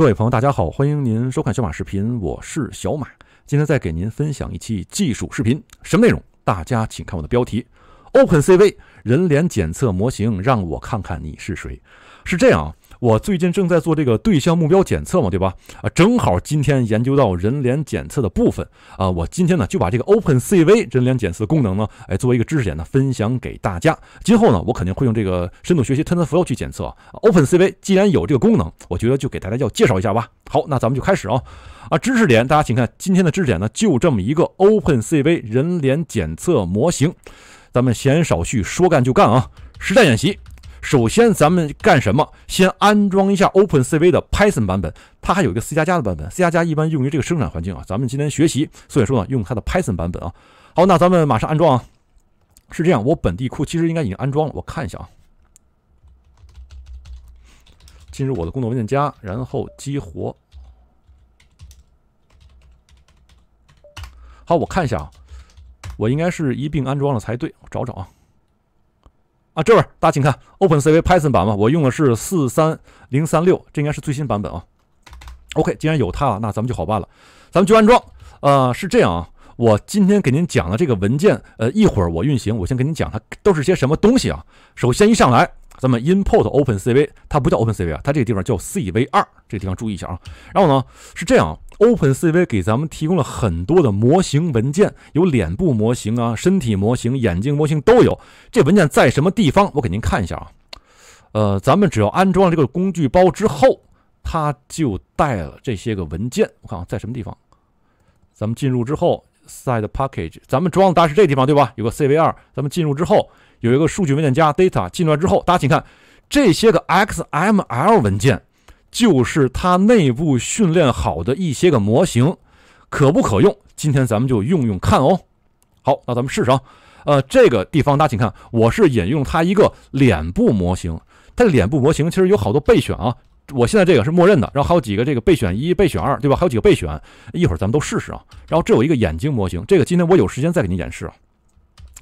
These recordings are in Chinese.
各位朋友，大家好，欢迎您收看小马视频，我是小马，今天再给您分享一期技术视频，什么内容？大家请看我的标题：OpenCV 人脸检测模型，让我看看你是谁。是这样啊。我最近正在做这个对象目标检测嘛，对吧？啊，正好今天研究到人脸检测的部分啊，我今天呢就把这个 OpenCV 人脸检测功能呢，哎，作为一个知识点呢分享给大家。今后呢，我肯定会用这个深度学习 TensorFlow 去检测 OpenCV。既然有这个功能，我觉得就给大家要介绍一下吧。好，那咱们就开始啊！啊，知识点，大家请看今天的知识点呢，就这么一个 OpenCV 人脸检测模型。咱们闲少叙，说干就干啊，实战演习。首先，咱们干什么？先安装一下 OpenCV 的 Python 版本，它还有一个 C 加加的版本。C 加加一般用于这个生产环境啊。咱们今天学习，所以说呢，用它的 Python 版本啊。好，那咱们马上安装啊。是这样，我本地库其实应该已经安装了，我看一下啊。进入我的工作文件夹，然后激活。好，我看一下啊，我应该是一并安装了才对，我找找啊。这边大家请看，OpenCV Python 版嘛，我用的是四三零三六，这应该是最新版本啊。OK，既然有它，那咱们就好办了，咱们就安装。呃，是这样啊，我今天给您讲的这个文件，呃，一会儿我运行，我先给您讲它都是些什么东西啊。首先一上来，咱们 import OpenCV，它不叫 OpenCV 啊，它这个地方叫 cv2，这个地方注意一下啊。然后呢，是这样啊。OpenCV 给咱们提供了很多的模型文件，有脸部模型啊、身体模型、眼睛模型都有。这文件在什么地方？我给您看一下啊。呃，咱们只要安装这个工具包之后，它就带了这些个文件。我看啊，在什么地方。咱们进入之后，Side Package，咱们装的打是这地方对吧？有个 CVR，咱们进入之后有一个数据文件夹 Data，进来之后，大家请看这些个 XML 文件。就是它内部训练好的一些个模型，可不可用？今天咱们就用用看哦。好，那咱们试试啊。呃，这个地方大家请看，我是引用它一个脸部模型。它脸部模型其实有好多备选啊。我现在这个是默认的，然后还有几个这个备选一、备选二，对吧？还有几个备选，一会儿咱们都试试啊。然后这有一个眼睛模型，这个今天我有时间再给您演示啊。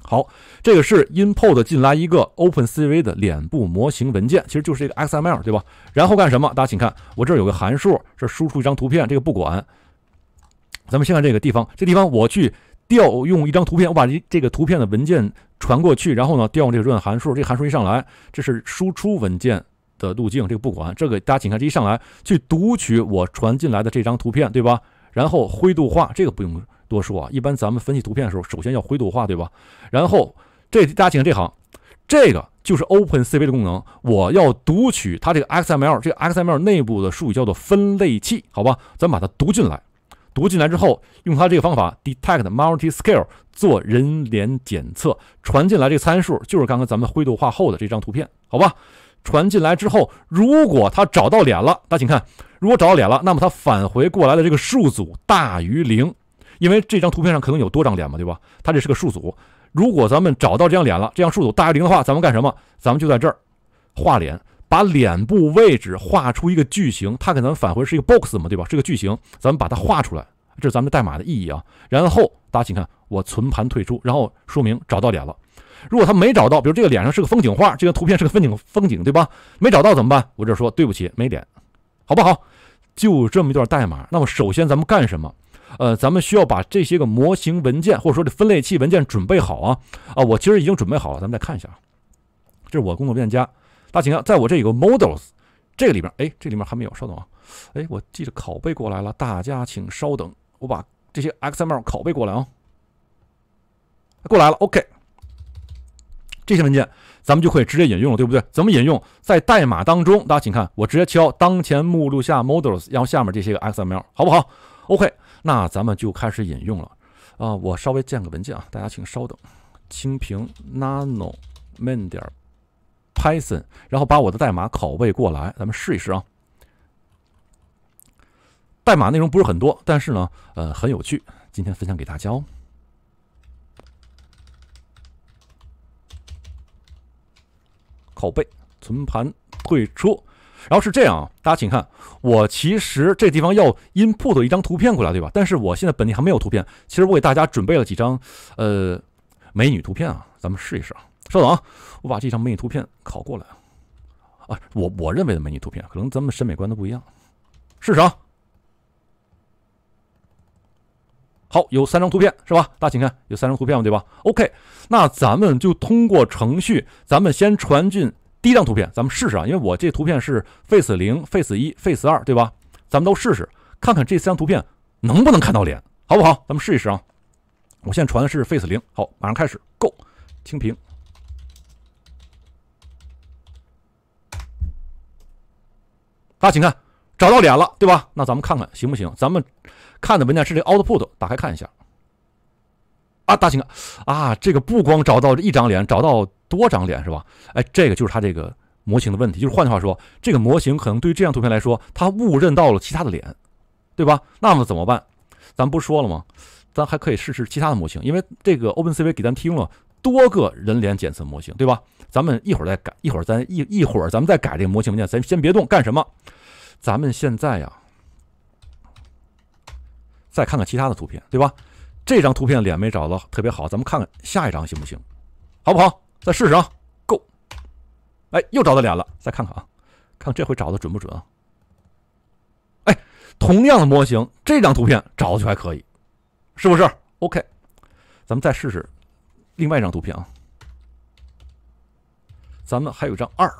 好，这个是 import 进来一个 OpenCV 的脸部模型文件，其实就是一个 XML，对吧？然后干什么？大家请看，我这儿有个函数这输出一张图片，这个不管。咱们先看这个地方，这地方我去调用一张图片，我把这这个图片的文件传过去，然后呢调用这个 run 函数，这函数一上来，这是输出文件的路径，这个不管。这个大家请看，这一上来去读取我传进来的这张图片，对吧？然后灰度化，这个不用。多说啊！一般咱们分析图片的时候，首先要灰度化，对吧？然后这大家请看这行，这个就是 OpenCV 的功能。我要读取它这个 XML，这个 XML 内部的数据叫做分类器，好吧？咱把它读进来。读进来之后，用它这个方法 detect multi scale 做人脸检测。传进来这个参数就是刚刚咱们灰度化后的这张图片，好吧？传进来之后，如果它找到脸了，大家请看，如果找到脸了，那么它返回过来的这个数组大于零。因为这张图片上可能有多张脸嘛，对吧？它这是个数组，如果咱们找到这张脸了，这张数组大于零的话，咱们干什么？咱们就在这儿画脸，把脸部位置画出一个矩形。它给咱们返回是一个 box 嘛，对吧？是个矩形咱们把它画出来，这是咱们代码的意义啊。然后，大家请看，我存盘退出，然后说明找到脸了。如果他没找到，比如这个脸上是个风景画，这个图片是个风景风景，对吧？没找到怎么办？我这说对不起，没脸，好不好？就这么一段代码。那么首先咱们干什么？呃，咱们需要把这些个模型文件，或者说这分类器文件准备好啊！啊，我其实已经准备好了，咱们再看一下啊。这是我工作变加，大家请看，在我这有个 models 这个里边，哎，这里面还没有，稍等啊！哎，我记得拷贝过来了，大家请稍等，我把这些 XML 拷贝过来啊。过来了，OK。这些文件咱们就可以直接引用了，对不对？怎么引用？在代码当中，大家请看，我直接敲当前目录下 models，然后下面这些个 XML，好不好？OK。那咱们就开始引用了啊！我稍微建个文件啊，大家请稍等。清屏 nano main 点 python，然后把我的代码拷贝过来，咱们试一试啊。代码内容不是很多，但是呢，呃，很有趣。今天分享给大家哦。拷贝，存盘，退出。然后是这样啊，大家请看，我其实这地方要 input 一张图片过来，对吧？但是我现在本地还没有图片。其实我给大家准备了几张，呃，美女图片啊，咱们试一试啊。稍等啊，我把这张美女图片拷过来啊，我我认为的美女图片，可能咱们审美观都不一样。试试啊。好，有三张图片是吧？大家请看，有三张图片对吧？OK，那咱们就通过程序，咱们先传进。第一张图片，咱们试试啊，因为我这图片是 face 零、face 一、face 二，对吧？咱们都试试，看看这三张图片能不能看到脸，好不好？咱们试一试啊。我现在传的是 face 零，好，马上开始，Go，清屏。大家请看，找到脸了，对吧？那咱们看看行不行？咱们看的文件是这 output，打开看一下。啊，大家请看，啊，这个不光找到这一张脸，找到。多张脸是吧？哎，这个就是它这个模型的问题。就是换句话说，这个模型可能对于这张图片来说，它误认到了其他的脸，对吧？那么怎么办？咱不说了吗？咱还可以试试其他的模型，因为这个 OpenCV 给咱提供了多个人脸检测模型，对吧？咱们一会儿再改，一会儿咱一一会儿咱们再改这个模型文件，咱先别动，干什么？咱们现在呀，再看看其他的图片，对吧？这张图片脸没找到，特别好，咱们看看下一张行不行，好不好？再试试啊，Go，哎，又找到脸了。再看看啊，看这回找的准不准啊？哎，同样的模型，这张图片找的就还可以，是不是？OK，咱们再试试另外一张图片啊。咱们还有一张二，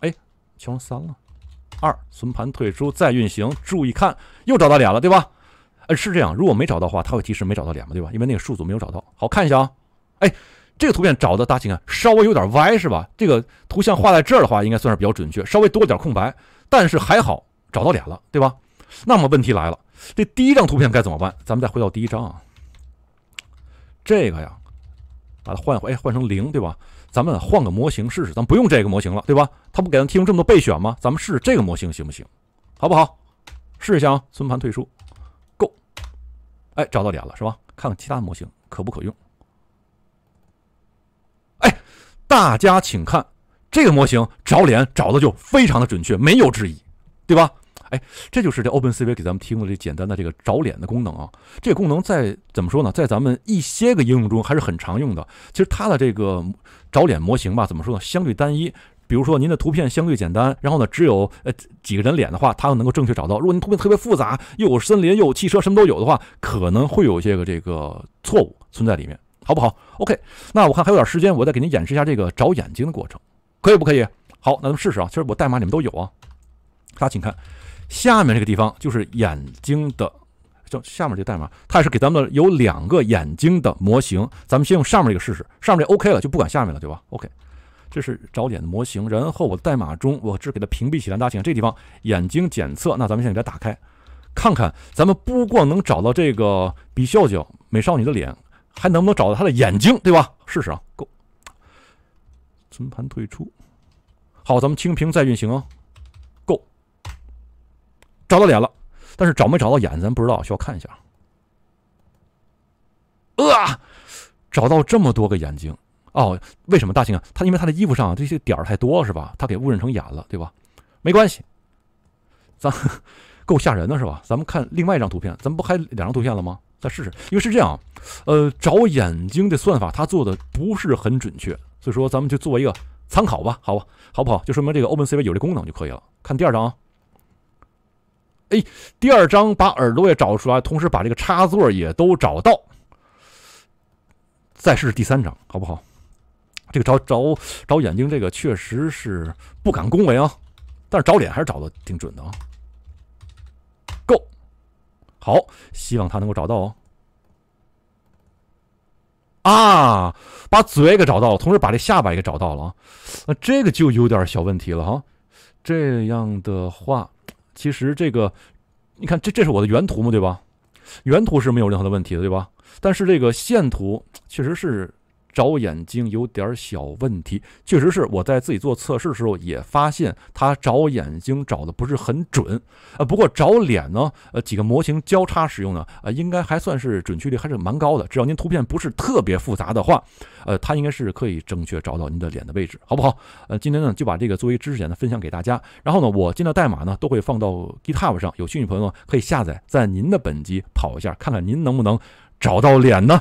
哎，求三了。二存盘退出再运行，注意看，又找到脸了，对吧？呃，是这样。如果没找到的话，它会提示没找到脸嘛，对吧？因为那个数组没有找到。好看一下啊，哎。这个图片找的大家看，稍微有点歪，是吧？这个图像画在这儿的话，应该算是比较准确，稍微多了点空白，但是还好找到脸了，对吧？那么问题来了，这第一张图片该怎么办？咱们再回到第一张啊，这个呀，把它换回，哎，换成零，对吧？咱们换个模型试试，咱们不用这个模型了，对吧？他不给咱提供这么多备选吗？咱们试试这个模型行不行？好不好？试一下，啊，存盘退出，g o 哎，找到脸了，是吧？看看其他模型可不可用。大家请看这个模型找脸找的就非常的准确，没有质疑，对吧？哎，这就是这 OpenCV 给咱们提供的这简单的这个找脸的功能啊。这个功能在怎么说呢？在咱们一些个应用中还是很常用的。其实它的这个找脸模型吧，怎么说呢？相对单一。比如说您的图片相对简单，然后呢只有呃几个人脸的话，它又能够正确找到。如果您图片特别复杂，又有森林，又有汽车，什么都有的话，可能会有一些个这个错误存在里面。好不好？OK，那我看还有点时间，我再给您演示一下这个找眼睛的过程，可以不可以？好，那咱们试试啊。其实我代码里面都有啊。大家请看下面这个地方，就是眼睛的，就下面这代码，它也是给咱们有两个眼睛的模型。咱们先用上面这个试试，上面这 OK 了，就不管下面了，对吧？OK，这是找脸的模型。然后我代码中，我只给它屏蔽起来。大家请看这地方眼睛检测。那咱们现在它打开看看，咱们不光能找到这个比笑笑美少女的脸。还能不能找到他的眼睛，对吧？试试啊，够。存盘退出。好，咱们清屏再运行啊，够。找到脸了，但是找没找到眼咱不知道，需要看一下。啊，找到这么多个眼睛哦？为什么大兴啊？他因为他的衣服上这些点儿太多是吧？他给误认成眼了，对吧？没关系，咱够吓人的是吧？咱们看另外一张图片，咱们不还两张图片了吗？再试试，因为是这样，呃，找眼睛的算法它做的不是很准确，所以说咱们就做一个参考吧，好吧，好不好？就说明这个 OpenCV 有这功能就可以了。看第二张啊，哎，第二张把耳朵也找出来，同时把这个插座也都找到。再试试第三张，好不好？这个找找找眼睛，这个确实是不敢恭维啊，但是找脸还是找的挺准的啊。好，希望他能够找到哦。啊，把嘴给找到了，同时把这下巴也给找到了啊。那这个就有点小问题了哈。这样的话，其实这个，你看，这这是我的原图嘛，对吧？原图是没有任何的问题的，对吧？但是这个线图确实是。找眼睛有点小问题，确实是我在自己做测试的时候也发现，它找眼睛找的不是很准呃，不过找脸呢，呃，几个模型交叉使用呢，呃，应该还算是准确率还是蛮高的。只要您图片不是特别复杂的话，呃，它应该是可以正确找到您的脸的位置，好不好？呃，今天呢就把这个作为知识点呢分享给大家。然后呢，我进的代码呢都会放到 GitHub 上，有兴趣朋友可以下载，在您的本机跑一下，看看您能不能找到脸呢。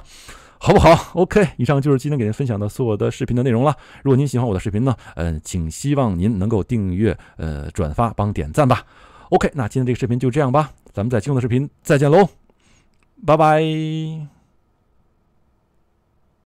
好不好？OK，以上就是今天给您分享的所有的视频的内容了。如果您喜欢我的视频呢，呃，请希望您能够订阅、呃转发帮点赞吧。OK，那今天这个视频就这样吧，咱们在今后的视频再见喽，拜拜。